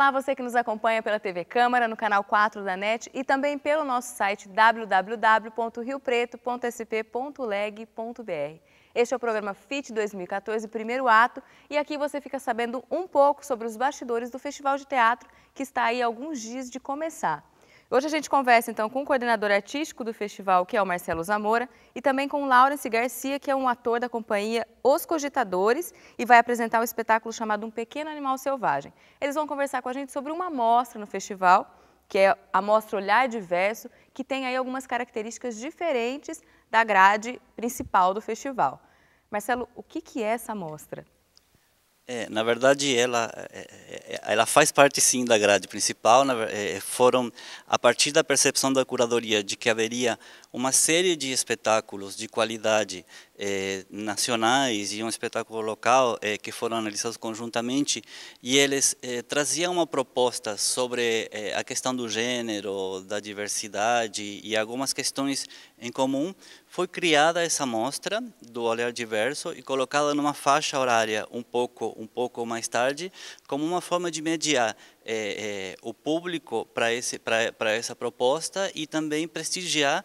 Olá, você que nos acompanha pela TV Câmara, no canal 4 da NET e também pelo nosso site www.riopreto.sp.leg.br. Este é o programa FIT 2014, primeiro ato, e aqui você fica sabendo um pouco sobre os bastidores do Festival de Teatro que está aí alguns dias de começar. Hoje a gente conversa então com o coordenador artístico do festival, que é o Marcelo Zamora, e também com o Lawrence Garcia, que é um ator da companhia Os Cogitadores e vai apresentar um espetáculo chamado Um Pequeno Animal Selvagem. Eles vão conversar com a gente sobre uma amostra no festival, que é a mostra Olhar Diverso, que tem aí algumas características diferentes da grade principal do festival. Marcelo, o que, que é essa mostra? É, na verdade, ela, é, é, é, ela faz parte sim da grade principal. Foram, a partir da percepção da curadoria de que haveria uma série de espetáculos de qualidade é, nacionais e um espetáculo local é, que foram analisados conjuntamente e eles é, traziam uma proposta sobre a questão do gênero, da diversidade e algumas questões em comum. Foi criada essa mostra do olhar diverso e colocada numa faixa horária um pouco um pouco mais tarde como uma forma de mediar o público para esse para essa proposta e também prestigiar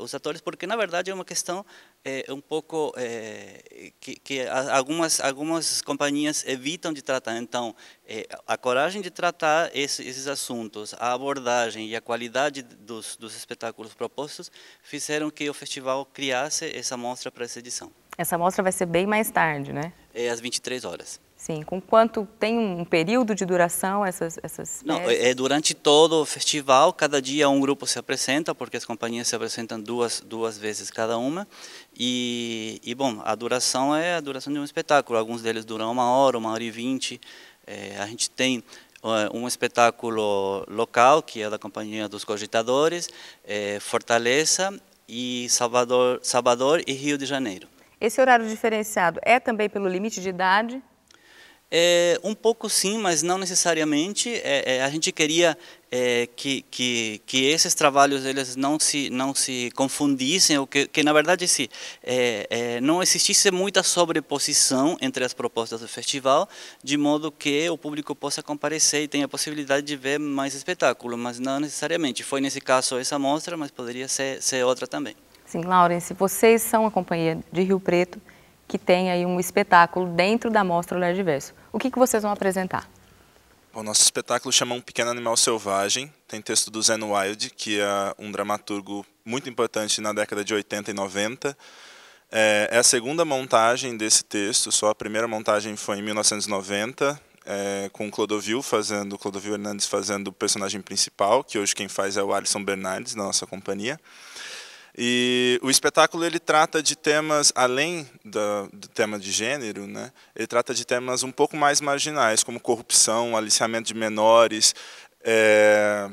os atores porque na verdade é uma questão é, é um pouco é, que, que, algumas algumas companhias evitam de tratar. Então, é, a coragem de tratar esse, esses assuntos, a abordagem e a qualidade dos, dos espetáculos propostos fizeram que o festival criasse essa mostra para essa edição. Essa mostra vai ser bem mais tarde, né? É às 23 horas. Sim, com quanto tem um período de duração essas essas Não, é, é durante todo o festival, cada dia um grupo se apresenta, porque as companhias se apresentam duas duas vezes cada uma. E, e bom, a duração é a duração de um espetáculo. Alguns deles duram uma hora, uma hora e vinte. É, a gente tem um espetáculo local que é da companhia dos cogitadores, é, Fortaleza e Salvador, Salvador e Rio de Janeiro. Esse horário diferenciado é também pelo limite de idade? É, um pouco sim, mas não necessariamente. É, é, a gente queria é, que, que, que, esses trabalhos eles não se não se confundissem ou que, que na verdade se é, é, não existisse muita sobreposição entre as propostas do festival de modo que o público possa comparecer e tenha a possibilidade de ver mais espetáculo mas não necessariamente foi nesse caso essa mostra mas poderia ser, ser outra também sim Laurence vocês são a companhia de Rio Preto que tem aí um espetáculo dentro da Mostra Olhar Diverso. O que, que vocês vão apresentar? O nosso espetáculo chama Um Pequeno Animal Selvagem, tem texto do Zen Wilde, que é um dramaturgo muito importante na década de 80 e 90. É, é a segunda montagem desse texto, só a primeira montagem foi em 1990, é, com Clodovil fazendo, Clodovil Hernandes fazendo o personagem principal, que hoje quem faz é o Alisson Bernardes, da nossa companhia. E o espetáculo ele trata de temas além do tema de gênero, né? Ele trata de temas um pouco mais marginais, como corrupção, aliciamento de menores, é,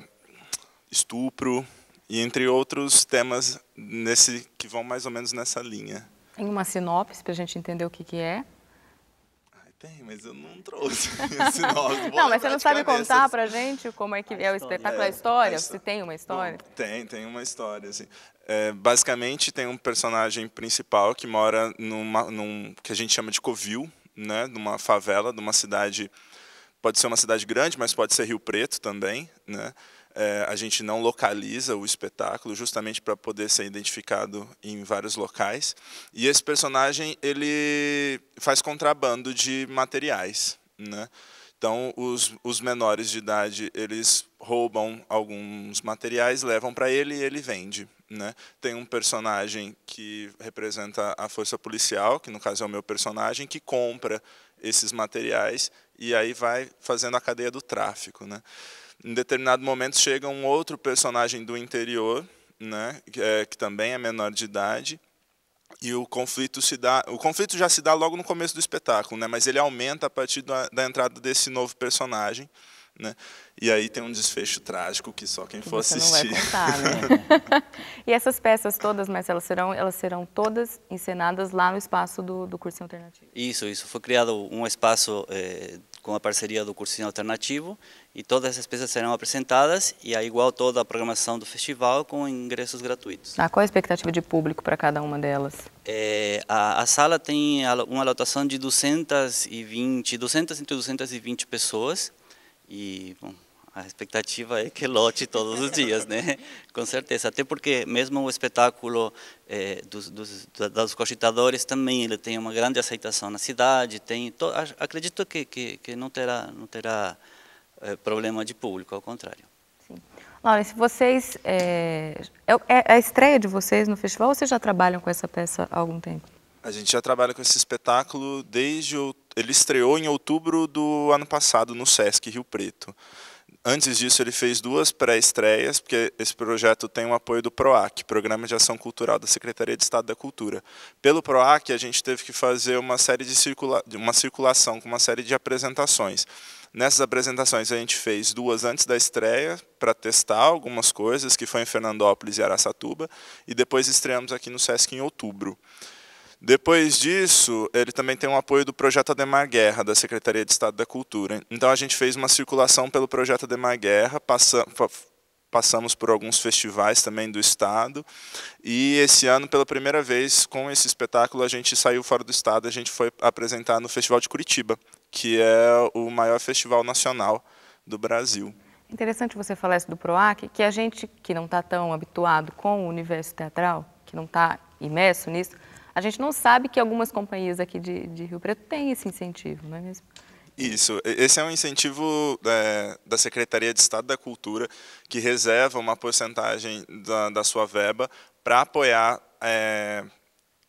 estupro e entre outros temas nesse que vão mais ou menos nessa linha. Tem uma sinopse para a gente entender o que, que é? tem, mas eu não trouxe esse nome. não, mas você não sabe contar pra gente como é que a é o espetáculo, é, a história? se tem uma história? Tem, tem uma história, assim. É, basicamente, tem um personagem principal que mora numa, num que a gente chama de covil, né? Numa favela, numa cidade... Pode ser uma cidade grande, mas pode ser Rio Preto também, né? é, a gente não localiza o espetáculo, justamente para poder ser identificado em vários locais. E esse personagem ele faz contrabando de materiais, né? Então, os, os menores de idade, eles roubam alguns materiais, levam para ele e ele vende. Né? Tem um personagem que representa a força policial, que no caso é o meu personagem, que compra esses materiais e aí vai fazendo a cadeia do tráfico. Né? Em determinado momento chega um outro personagem do interior, né, que, é, que também é menor de idade, e o conflito se dá, o conflito já se dá logo no começo do espetáculo, né, mas ele aumenta a partir da, da entrada desse novo personagem né? E aí tem um desfecho trágico que só quem que for assistir. Contar, né? e essas peças todas, mas elas serão, elas serão todas encenadas lá no espaço do, do cursinho alternativo. Isso, isso foi criado um espaço eh, com a parceria do cursinho alternativo e todas essas peças serão apresentadas e é igual toda a programação do festival com ingressos gratuitos. Ah, qual a expectativa de público para cada uma delas? É, a, a, sala tem uma lotação de 220, 200 entre 220 pessoas e bom, a expectativa é que lote todos os dias, né? Com certeza, até porque mesmo o espetáculo eh, dos, dos, dos cogitadores também ele tem uma grande aceitação na cidade, tem to, acredito que, que, que, não terá não terá eh, problema de público, ao contrário. Sim. Laurence, vocês eh, é, é a estreia de vocês no festival ou vocês já trabalham com essa peça há algum tempo? A gente já trabalha com esse espetáculo desde. O... Ele estreou em outubro do ano passado no Sesc Rio Preto. Antes disso, ele fez duas pré-estreias, porque esse projeto tem o apoio do PROAC, Programa de Ação Cultural da Secretaria de Estado da Cultura. Pelo PROAC, a gente teve que fazer uma série de circula uma circulação com uma série de apresentações. Nessas apresentações, a gente fez duas antes da estreia, para testar algumas coisas, que foi em Fernandópolis e Araçatuba, e depois estreamos aqui no SESC em outubro. Depois disso, ele também tem um apoio do Projeto Ademar Guerra, da Secretaria de Estado da Cultura. Então a gente fez uma circulação pelo Projeto Ademar Guerra, passamos por alguns festivais também do estado. E esse ano, pela primeira vez, com esse espetáculo, a gente saiu fora do estado, a gente foi apresentar no Festival de Curitiba, que é o maior festival nacional do Brasil. Interessante você falar isso do PROAC, que a gente que não está tão habituado com o universo teatral, que não está imerso nisso, a gente não sabe que algumas companhias aqui de, de Rio Preto têm esse incentivo, não é mesmo? Isso, esse é um incentivo é, da Secretaria de Estado da Cultura que reserva uma porcentagem da, da sua verba para apoiar é,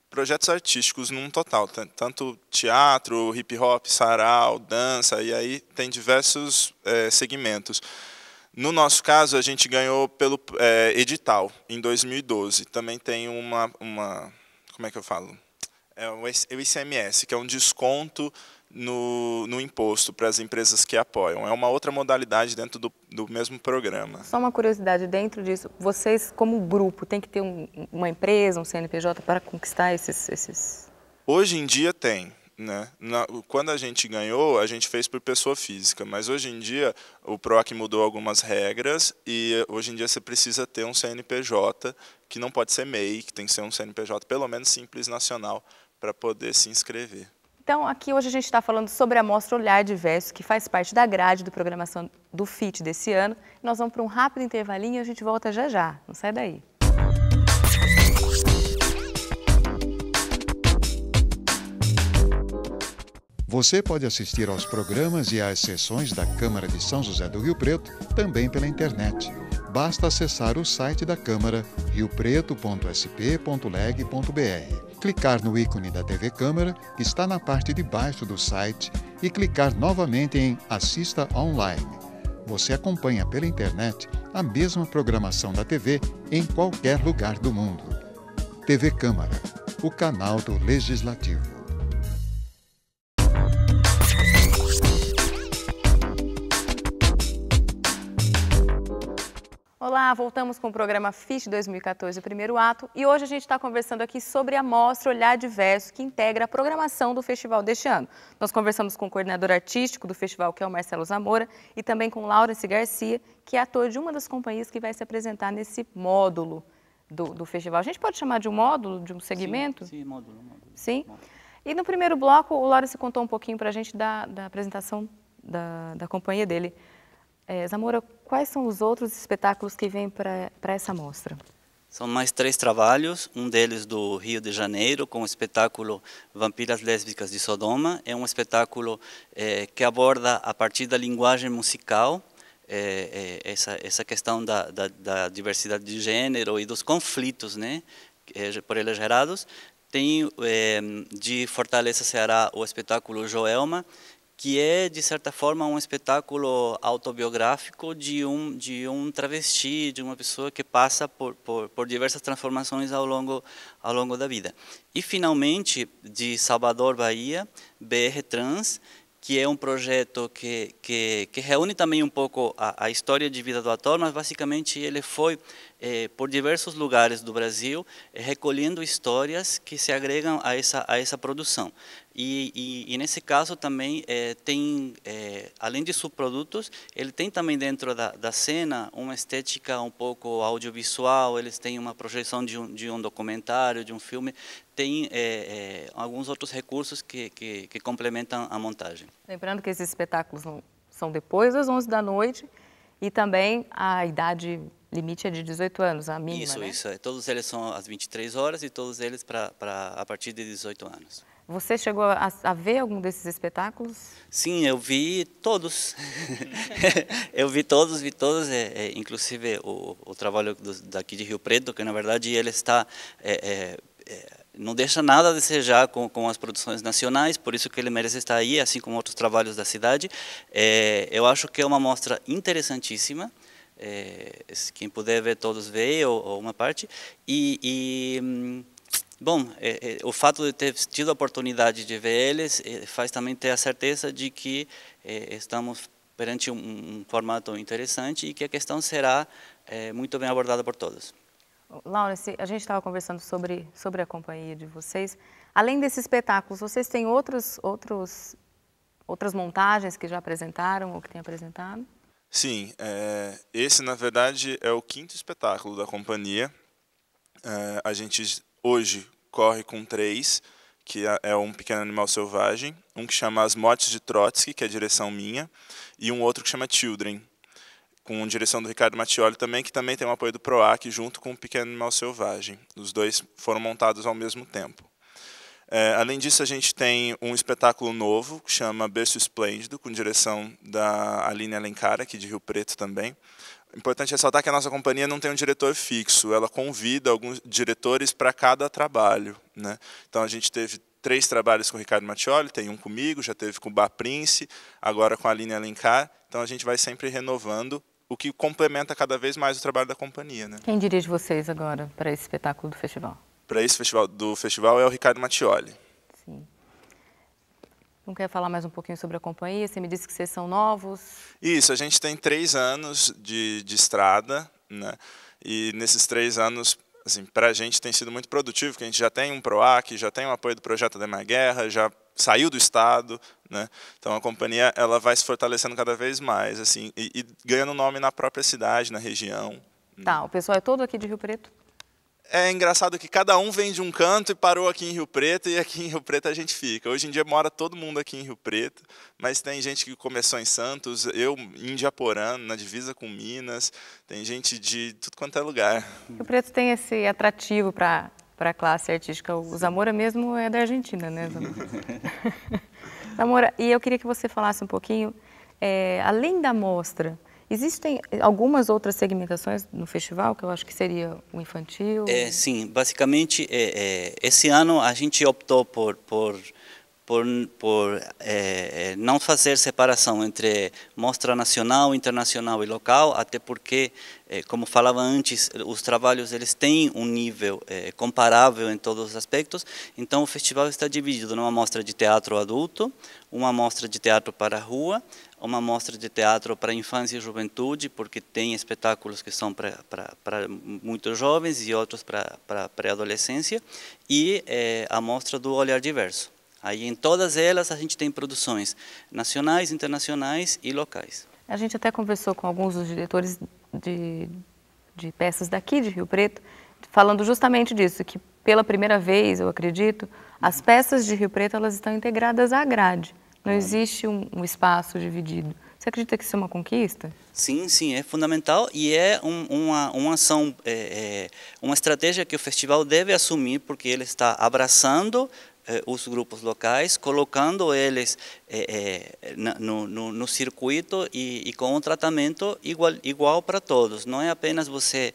projetos artísticos num total, tanto teatro, hip hop, sarau, dança, e aí tem diversos é, segmentos. No nosso caso, a gente ganhou pelo é, edital em 2012. Também tem uma, uma como é que eu falo? É, é o ICMS, que é um desconto no, no imposto para as empresas que apoiam. É uma outra modalidade dentro do, do mesmo programa. Só uma curiosidade, dentro disso, vocês como grupo tem que ter um, uma empresa, um CNPJ para conquistar esses, esses... Hoje em dia tem. Né? Na, quando a gente ganhou, a gente fez por pessoa física, mas hoje em dia o PROC mudou algumas regras e hoje em dia você precisa ter um CNPJ que não pode ser MEI, que tem que ser um CNPJ pelo menos simples nacional para poder se inscrever. Então, aqui hoje a gente está falando sobre a mostra Olhar Diverso, que faz parte da grade do programação do FIT desse ano. Nós vamos para um rápido intervalinho e a gente volta já já. Não sai daí. Você pode assistir aos programas e às sessões da Câmara de São José do Rio Preto também pela internet basta acessar o site da Câmara riopreto.sp.leg.br, clicar no ícone da TV Câmara, que está na parte de baixo do site, e clicar novamente em Assista Online. Você acompanha pela internet a mesma programação da TV em qualquer lugar do mundo. TV Câmara, o canal do Legislativo. Olá, voltamos com o programa FIT 2014, o primeiro ato, e hoje a gente está conversando aqui sobre a mostra Olhar Diverso, que integra a programação do festival deste ano. Nós conversamos com o coordenador artístico do festival, que é o Marcelo Zamora, e também com Laurence Garcia, que é ator de uma das companhias que vai se apresentar nesse módulo do, do festival. A gente pode chamar de um módulo, de um segmento? Sim, sim módulo, módulo. Sim? Módulo. E no primeiro bloco, o Laurence contou um pouquinho para a gente da, da apresentação da, da companhia dele. É, Zamora, quais são os outros espetáculos que vêm para essa mostra? São mais três trabalhos, um deles do Rio de Janeiro, com o espetáculo Vampiras Lésbicas de Sodoma. É um espetáculo é, que aborda, a partir da linguagem musical, é, é, essa, essa questão da, da, da, diversidade de gênero e dos conflitos né, é, por eles gerados. Tem é, de Fortaleza Ceará o espetáculo Joelma, que é de certa forma um espetáculo autobiográfico de um de um travesti, de uma pessoa que passa por, por, por diversas transformações ao longo ao longo da vida. E finalmente de Salvador Bahia, BR Trans, que é um projeto que, que, que reúne também um pouco a, a, história de vida do ator, mas basicamente ele foi eh, por diversos lugares do Brasil, eh, recolhendo histórias que se agregam a essa, a essa produção. E, e, e nesse caso também eh, tem, além de subprodutos, ele tem também dentro da, da cena uma estética um pouco audiovisual, eles têm uma projeção de um, de um documentário, de um filme, tem alguns outros recursos que, que, que complementam a montagem. Lembrando que esses espetáculos são depois das 11 da noite, e também a idade limite é de 18 anos, a mínima, Isso, né? isso. É, todos eles são às 23 horas e todos eles para a partir de 18 anos. Você chegou a, a, ver algum desses espetáculos? Sim, eu vi todos. eu vi todos, vi todos, é, é, inclusive o, o trabalho do, daqui de Rio Preto, que na verdade ele está é, é, é, não deixa nada a desejar com, com as produções nacionais, por isso que ele merece estar aí, assim como outros trabalhos da cidade. eu acho que é uma mostra interessantíssima. É, quem puder ver todos vê ou, ou uma parte e, e bom é, é, o fato de ter tido a oportunidade de ver eles é, faz também ter a certeza de que é, estamos perante um, um, formato interessante e que a questão será é, muito bem abordada por todos Laurence, a gente estava conversando sobre sobre a companhia de vocês além desses espetáculos vocês têm outros outros outras montagens que já apresentaram ou que têm apresentado Sim, é, esse na verdade é o quinto espetáculo da companhia. É, a gente hoje corre com três, que é, é um pequeno animal selvagem, um que chama As Mortes de Trotsky, que é direção minha, e um outro que chama Children, com direção do Ricardo Mattioli também, que também tem o apoio do PROAC, junto com o Pequeno Animal Selvagem. Os dois foram montados ao mesmo tempo. É, além disso, a gente tem um espetáculo novo que chama Berço Esplêndido, com direção da Aline Alencar, aqui de Rio Preto também. Importante ressaltar que a nossa companhia não tem um diretor fixo, ela convida alguns diretores para cada trabalho. Né? Então a gente teve três trabalhos com o Ricardo Mattioli, tem um comigo, já teve com o Bar Prince, agora com a Aline Alencar. Então a gente vai sempre renovando, o que complementa cada vez mais o trabalho da companhia. Né? Quem dirige vocês agora para esse espetáculo do festival? para esse festival do festival é o Ricardo Mattioli. Sim. Não quer falar mais um pouquinho sobre a companhia? Você me disse que vocês são novos. Isso, a gente tem três anos de, de estrada, né? E nesses três anos, assim, para a gente tem sido muito produtivo, que a gente já tem um PROAC, já tem o um apoio do projeto da Minha Guerra, já saiu do estado, né? Então a companhia ela vai se fortalecendo cada vez mais, assim, e, e ganhando nome na própria cidade, na região. Né? Tá, o pessoal é todo aqui de Rio Preto? é engraçado que cada um vem de um canto e parou aqui em Rio Preto, e aqui em Rio Preto a gente fica. Hoje em dia mora todo mundo aqui em Rio Preto, mas tem gente que começou em Santos, eu em Japorã, na divisa com Minas, tem gente de tudo quanto é lugar. Rio Preto tem esse atrativo para a classe artística. O Zamora mesmo é da Argentina, né, Zamora? Zamora, e eu queria que você falasse um pouquinho, é, além da mostra, Existem algumas outras segmentações no festival, que eu acho que seria o infantil? É, sim, basicamente, é, é, esse ano a gente optou por, por por, por é, não fazer separação entre mostra nacional, internacional e local, até porque, é, como falava antes, os trabalhos eles têm um nível é, comparável em todos os aspectos, então o festival está dividido numa mostra de teatro adulto, uma mostra de teatro para a rua, uma mostra de teatro para infância e juventude, porque tem espetáculos que são para, para, para jovens e outros para, para pré-adolescência, e a mostra do olhar diverso. Aí em todas elas a gente tem produções nacionais, internacionais e locais. A gente até conversou com alguns dos diretores de, de peças daqui de Rio Preto, falando justamente disso, que pela primeira vez, eu acredito, as uhum. peças de Rio Preto elas estão integradas à grade. Não existe um, um espaço dividido. Você acredita que isso é uma conquista? Sim, sim, é fundamental e é um, uma, uma ação, é, é, uma estratégia que o festival deve assumir, porque ele está abraçando eh, os grupos locais, colocando eles eh, eh, no, no, no, circuito e, e, com um tratamento igual, igual para todos. Não é apenas você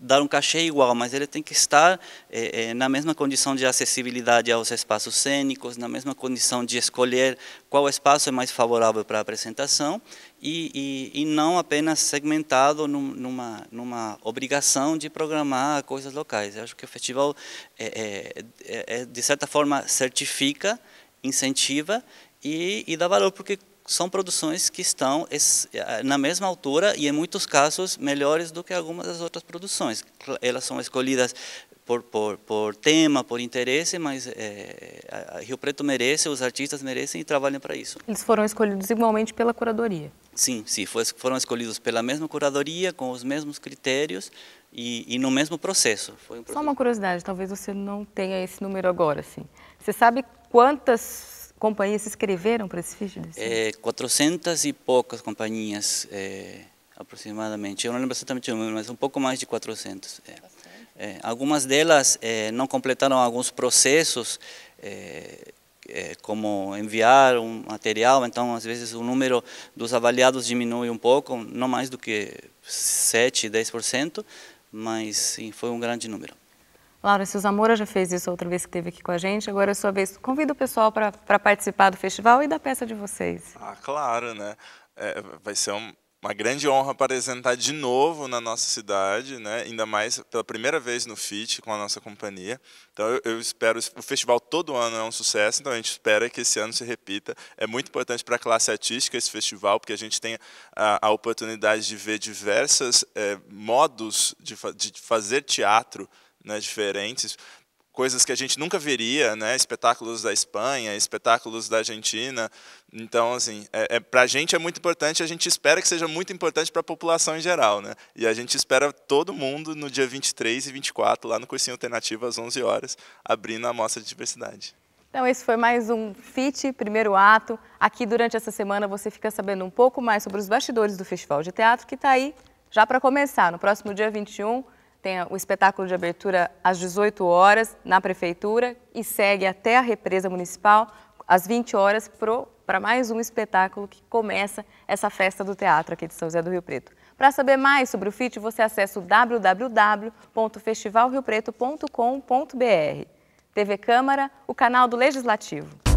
dar um cachê é igual, mas ele tem que estar é, é, na mesma condição de acessibilidade aos espaços cênicos, na mesma condição de escolher qual espaço é mais favorável para a apresentação e, e, e não apenas segmentado num, numa, numa obrigação de programar coisas locais. Eu acho que o festival, é, de certa forma, certifica, incentiva e, e dá valor, porque são produções que estão eh, na mesma altura e, em muitos casos, melhores do que algumas das outras produções. Elas são escolhidas por, por, por tema, por interesse, mas é, Rio Preto merece, os artistas merecem e trabalham para isso. Eles foram escolhidos igualmente pela curadoria? Sim, sim foram escolhidos pela mesma curadoria, com os mesmos critérios e, e no mesmo processo. Um Só uma curiosidade, talvez você não tenha esse número agora. Assim. Você sabe quantas companhias se inscreveram para esse festival? É, 400 e poucas companhias, é, aproximadamente. Eu não lembro exatamente o número, mas um pouco mais de 400. É. é. algumas delas é, não completaram alguns processos, é, como enviar um material, então às vezes o número dos avaliados diminui um pouco, não mais do que 7, 10%, mas sim, foi um grande número. Laura Souza amores já fez isso outra vez que esteve aqui com a gente. Agora é a sua vez. Convido o pessoal para participar do festival e da peça de vocês. Ah, claro, né? É, vai ser um, uma grande honra apresentar de novo na nossa cidade, né? ainda mais pela primeira vez no FIT com a nossa companhia. Então eu, eu, espero, o festival todo ano é um sucesso, então a gente espera que esse ano se repita. É muito importante para a classe artística esse festival, porque a gente tem a, a oportunidade de ver diversos é, modos de, de fazer teatro né, diferentes, coisas que a gente nunca veria, né? Espetáculos da Espanha, espetáculos da Argentina. Então, assim, é, é para a gente é muito importante. A gente espera que seja muito importante para a população em geral, né? E a gente espera todo mundo no dia 23 e 24 lá no cursinho alternativo às 11 horas, abrindo a mostra de diversidade. Então, esse foi mais um FIT, primeiro ato. Aqui, durante essa semana, você fica sabendo um pouco mais sobre os bastidores do Festival de Teatro, que está aí já para começar, no próximo dia 21 tem o espetáculo de abertura às 18 horas na prefeitura e segue até a represa municipal às 20 horas para mais um espetáculo que começa essa festa do teatro aqui de São José do Rio Preto. Para saber mais sobre o FIT, você acessa o www.festivalriopreto.com.br. TV Câmara, o canal do Legislativo.